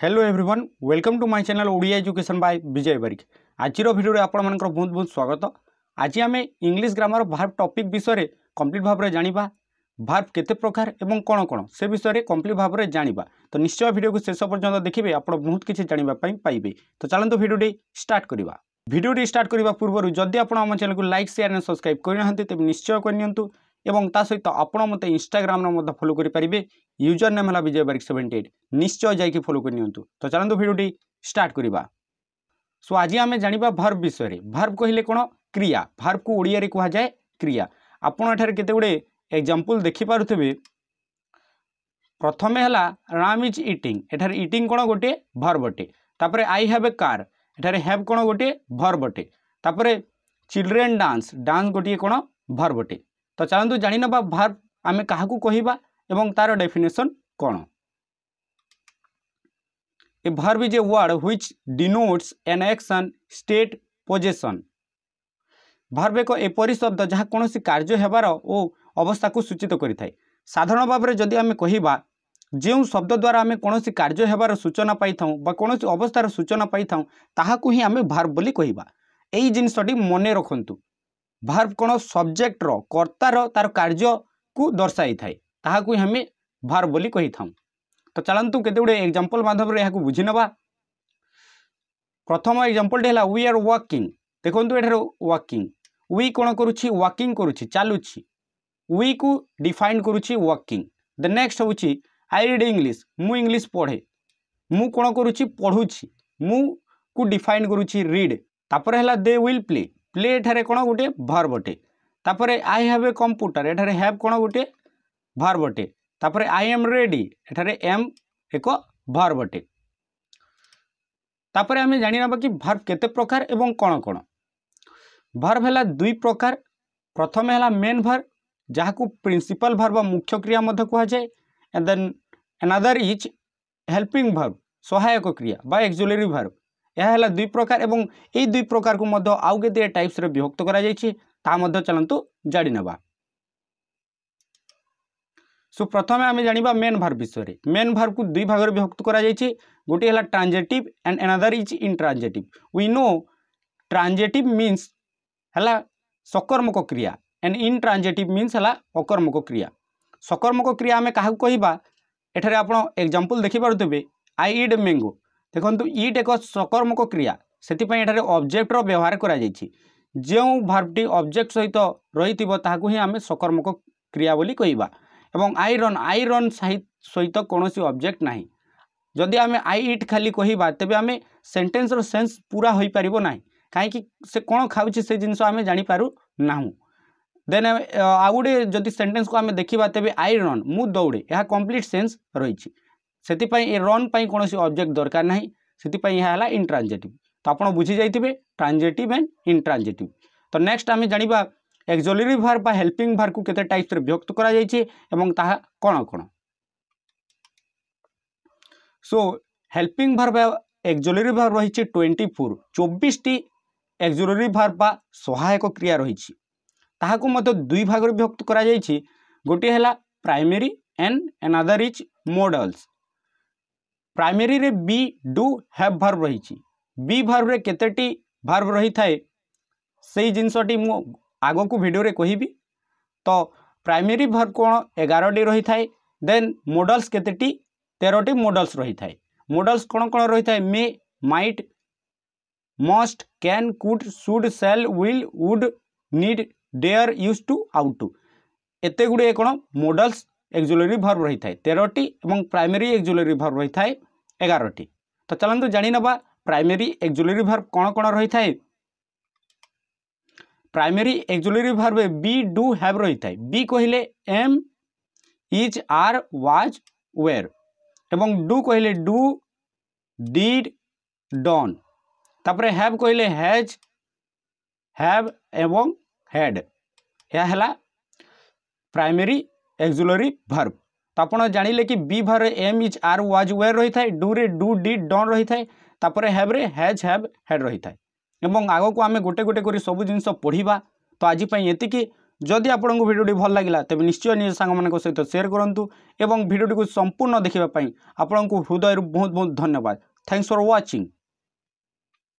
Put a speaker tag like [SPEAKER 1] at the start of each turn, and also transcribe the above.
[SPEAKER 1] hello everyone welcome to my channel Odia education by Bijay Barik আজির ভিডিওরে আপনার বহুত বহুত স্বাগত আজি আমি ইংলিশ গ্রামার ভার্ব টপিক বিষয়ে কমপ্লিট ভাবে জাঁয়া ভার্ব কেতে প্রকার এবং কোণ কোণ সে বিষয়ে কমপ্লিট ভাবে জাঁয়া তো নিশ্চয় ভিডিওকে শেষ পর্যন্ত দেখবে আপনার বহুত কিছু জাঁয়া পাইবে তো চলতু ভিডিওটি স্টার্ট করা ভিডিওটি স্টার্ট করা পূর্ব যদি আপনার আমার চ্যানেলকে লাইক সেয়ার এন্ড সবসক্রাইব করে না তবে নিশ্চয় করে নিউ এবং তা সহিত ଆପଣ ମୋତେ ଇନଷ୍ଟାଗ୍ରାମରେ ମଧ୍ୟ ଫଲୋ କରିପାରିବେ ୟୁଜର ନେମ୍ ହେଲା ବିଜୟ ବାରିକ ସେଭେଣ୍ଟି ଏଇଟ୍ ନିଶ୍ଚୟ ଯାଇକି ଫଲୋ କରିନିଅନ୍ତୁ ତ ଚାଲନ୍ତୁ ଭିଡ଼ିଓଟି ଷ୍ଟାର୍ଟ କରିବା ସୋ ଆଜି ଆମେ ଜାଣିବା ଭର୍ବ ବିଷୟରେ ଭର୍ବ କହିଲେ କ'ଣ କ୍ରିୟା ଭର୍ବକୁ ଓଡ଼ିଆରେ କୁହାଯାଏ କ୍ରିୟା ଆପଣ ଏଠାରେ କେତେ ଗୁଡ଼ିଏ ଏକ୍ଜାମ୍ପଲ୍ ଦେଖିପାରୁଥିବେ ପ୍ରଥମେ ହେଲା ରାମ୍ ଇଜ୍ ଇଟିଂ ଏଠାରେ ଇଟିଂ କ'ଣ ଗୋଟିଏ ଭର୍ବ ଅଟେ ତାପରେ ଆଇ ହ୍ୟାଭ୍ ଏ କାର୍ ଏଠାରେ ହ୍ୟାଭ୍ କ'ଣ ଗୋଟିଏ ଭର୍ବ ଅଟେ ତାପରେ ଚିଲଡ୍ରେନ୍ ଡାନ୍ସ ଡାନ୍ସ ଗୋଟିଏ କ'ଣ ଭର୍ବ ଅଟେ ତ ଚାଲନ୍ତୁ ଜାଣିନେବା ଭାର୍ବ ଆମେ କାହାକୁ କହିବା ଏବଂ ତା'ର ଡେଫିନେସନ୍ କ'ଣ a verb is a word which denotes an action state possession verb ଏକ ଏପରି ଶବ୍ଦ ଯାହା କୌଣସି କାର୍ଯ୍ୟ ହେବାର ଓ ଅବସ୍ଥାକୁ ସୂଚିତ କରିଥାଏ ସାଧାରଣ ଭାବରେ ଯଦି ଆମେ କହିବା ଯେଉଁ ଶବ୍ଦ ଦ୍ୱାରା ଆମେ କୌଣସି କାର୍ଯ୍ୟ ହେବାର ସୂଚନା ପାଇଥାଉ ବା କୌଣସି ଅବସ୍ଥାର ସୂଚନା ପାଇଥାଉ ତାହାକୁ ହିଁ ଆମେ ଭାର୍ବ ବୋଲି କହିବା ଏଇ ଜିନିଷଟି ମନେ ରଖନ୍ତୁ ভার্ব কোণ ସବଜେକ୍ଟର କର୍ତ୍ତାର ତାର କାର୍ଯ୍ୟକୁ ଦର୍ଶାଇଥାଏ ତାହାକୁ ହିଁ ଆମେ ଭାର୍ବ ବୋଲି କହିଥାଉ ତ ଚାଲନ୍ତୁ କେତେ ଗୁଡ଼ିଏ ଏକ୍ଜାମ୍ପଲ୍ ମାଧ୍ୟମରେ ଏହାକୁ ବୁଝିନେବା ପ୍ରଥମ ଏକ୍ଜାମ୍ପଲ୍ଟି ହେଲା ୱି ଆର୍ ୱାକିଂ ଦେଖନ୍ତୁ ଏଠାରୁ ୱାକିଂ ୱି କ'ଣ କରୁଛି ୱାକିଂ କରୁଛି ଚାଲୁଛି ୱିକୁ ଡିଫାଇନ୍ କରୁଛି ୱାକିଂ ଦ ନେକ୍ସଟ ହେଉଛି ଆଇ ରିଡ୍ ଇଂଲିଶ ମୁଁ ଇଂଲିଶ ପଢ଼େ ମୁଁ କ'ଣ କରୁଛି ପଢ଼ୁଛି ମୁଁକୁ ଡିଫାଇନ୍ କରୁଛି ରିଡ୍ ତାପରେ ହେଲା ଦେ ୱିଲ୍ ପ୍ଲେ ପ୍ଲେ ଏଠାରେ କ'ଣ ଗୋଟିଏ ଭର୍ବ ଅଟେ ତାପରେ ଆଇ ହାଭ୍ ଏ କମ୍ପ୍ୟୁଟର ଏଠାରେ ହ୍ୟାଭ୍ କ'ଣ ଗୋଟିଏ ଭର୍ବ ଅଟେ ତାପରେ ଆଇ ଏମ୍ ରେଡ଼ି ଏଠାରେ ଏମ୍ ଏକ ଭର୍ବ ଅଟେ ତାପରେ ଆମେ ଜାଣିନେବା କି ଭର୍ବ କେତେ ପ୍ରକାର ଏବଂ କ'ଣ କ'ଣ ଭର୍ବ ହେଲା ଦୁଇ ପ୍ରକାର ପ୍ରଥମେ ହେଲା ମେନ୍ ଭର୍ବ ଯାହାକୁ ପ୍ରିନ୍ସିପାଲ ଭର୍ବ ବା ମୁଖ୍ୟ କ୍ରିୟା ମଧ୍ୟ କୁହାଯାଏ and then another is helping verb ସହାୟକ କ୍ରିୟା ବା ଏକ୍ଜୁଲେରୀ ଭର୍ବ ଏହା ହେଲା ଦୁଇ ପ୍ରକାର ଏବଂ ଏଇ ଦୁଇ ପ୍ରକାରକୁ ମଧ୍ୟ ଆଉ କେତେ ଟାଇପ୍ସରେ ବିଭକ୍ତ କରାଯାଇଛି ତାହା ମଧ୍ୟ ଚାଲନ୍ତୁ ଜାଣିନେବା সো প্রথমে আমি জাঁয়া মেন ভার্ভ বিষয়ে মেন ভার্ভকে দুই ভাগরে বিভক্ত করা যাই গোটি হল transitive and another is intransitive we know transitive means হল সকর্মক ক্রিয়া অ্যান্ড ইনট্রাঞ্জেটিভ মিন্স হল অকর্মক ক্রিয়া সকর্মক ক্রিয়া আমি কাহু কহবা এখানে আপনার এক্জাম্পল দেখিপারে আই ইড ম্যাঙ্গো ଦେଖନ୍ତୁ ଇଟ୍ ଏକ ସକର୍ମକ କ୍ରିୟା ସେଥିପାଇଁ ଏଠାରେ ଅବଜେକ୍ଟର ବ୍ୟବହାର କରାଯାଇଛି ଯେଉଁ ଭାର୍ବଟି ଅବଜେକ୍ଟ ସହିତ ରହିଥିବ ତାହାକୁ ହିଁ ଆମେ ସକର୍ମକ କ୍ରିୟା ବୋଲି କହିବା ଏବଂ ଆଇରନ୍ ଆଇରନ୍ ସହିତ କୌଣସି ଅବଜେକ୍ଟ ନାହିଁ ଯଦି ଆମେ ଆଇ ଇଟ୍ ଖାଲି କହିବା ତେବେ ଆମେ ସେଣ୍ଟେନ୍ସର ସେନ୍ସ ପୁରା ହୋଇପାରିବ ନାହିଁ କାହିଁକି ସେ କ'ଣ ଖାଉଛି ସେ ଜିନିଷ ଆମେ ଜାଣିପାରୁ ନାହୁଁ ଦେନ୍ ଆଉ ଗୋଟେ ଯଦି ସେଣ୍ଟେନ୍ସକୁ ଆମେ ଦେଖିବା ତେବେ ଆଇରନ୍ ମୁଁ ଦୌଡ଼େ ଏହା କମ୍ପ୍ଲିଟ୍ ସେନ୍ସ ରହିଛି ସେଥିପାଇଁ ଏ ରନ୍ ପାଇଁ କୌଣସି ଅବଜେକ୍ଟ ଦରକାର ନାହିଁ ସେଥିପାଇଁ ଏହା ହେଲା ଇଣ୍ଟ୍ରାଞ୍ଜେଟିଭ୍ ତ ଆପଣ ବୁଝିଯାଇଥିବେ ଟ୍ରାଞ୍ଜେଟିଭ୍ ଆଣ୍ଡ ଇଣ୍ଟ୍ରାଞ୍ଜେଟିଭ୍ ତ ନେକ୍ସଟ ଆମେ ଜାଣିବା ଏକ୍ସୋଲେରୀ ଭାର୍ ବା ହେଲ୍ପିଂ ଭାର୍କୁ କେତେ ଟାଇପ୍ସରେ ବିଭକ୍ତ କରାଯାଇଛି ଏବଂ ତାହା କ'ଣ କ'ଣ সো হেল্পিং ভার বা এক্সোলেরি ভার রয়েছে টোয়েন্টি ফোর চব্বিশটি এক্সোলেরি ভার বা সহায়ক ক্রিয়া রয়েছে তাহাকু মধ্যে দুই ভাগরে বিভক্ত করা যাইছি গোটিয়ে হল primary and another is modals ପ୍ରାଇମେରୀରେ ବି ଡୁ ହ୍ୟାଭ୍ ଭର୍ବ ରହିଛି ବି ଭର୍ବରେ କେତେଟି ଭର୍ବ ରହିଥାଏ ସେଇ ଜିନିଷଟି ମୁଁ ଆଗକୁ ଭିଡ଼ିଓରେ କହିବି ତ ପ୍ରାଇମେରୀ ଭର୍ବ କ'ଣ ଏଗାରଟି ରହିଥାଏ ଦେନ୍ ମଡ଼ଲ୍ସ କେତେଟି ତେରଟି ମଡ଼ଲ୍ସ ରହିଥାଏ ମଡ଼ଲ୍ସ କ'ଣ କ'ଣ ରହିଥାଏ may might must can could should shall will would need dare use to ought to ଏତେ ଗୁଡ଼ିଏ କ'ଣ ମଡ଼ଲ୍ସ ଏକ୍ଜୁଲାରୀ ଭର୍ବ ରହିଥାଏ ତେରଟି ଏବଂ ପ୍ରାଇମେରୀ ଏକ୍ଜୁଲାରୀ ଭର୍ବ ରହିଥାଏ এগারোটি তো ଚାଲନ୍ତୁ ଜାଣିନେବା ପ୍ରାଇମେରୀ ଏକ୍ଜୁଲେରୀ ଭର୍ବ କ'ଣ କ'ଣ ରହିଥାଏ primary auxiliary verb be do have ରହିଥାଏ ବି କହିଲେ am is are was were ଏବଂ ଡୁ କହିଲେ ଡୁ ଡିଡ୍ ଡନ୍ ତାପରେ ହ୍ୟାଭ୍ କହିଲେ ହ୍ୟାଜ୍ ହ୍ୟାଭ୍ ଏବଂ ହେଡ଼୍ ଏହା ହେଲା ପ୍ରାଇମେରୀ ଏକ୍ଜୁଲେରୀ ଭର୍ବ তো আপনার জাঁলে কি বি ভারে am is are was were রয়েছে ডুরে ডু ডিড ডন রয়েছে তাপরে হ্যাভ্রে হ্যাজ হ্যাভ হ্যাড রয়েছে এবং আগকু আমি গোটে গোটে করে সবু জিনিস পড়া তো আজপাই এতিকি যদি আপনার ভিডিওটি ভাল লাগিলা তবে নিশ্চয় নিজ সাংমান সহিত সেয়ার করতু এবং ভিডিওটি সম্পূর্ণ দেখা আপনার হৃদয় বহুত বহুত ধন্যবাদ থ্যাংকস ফর ওয়াচিং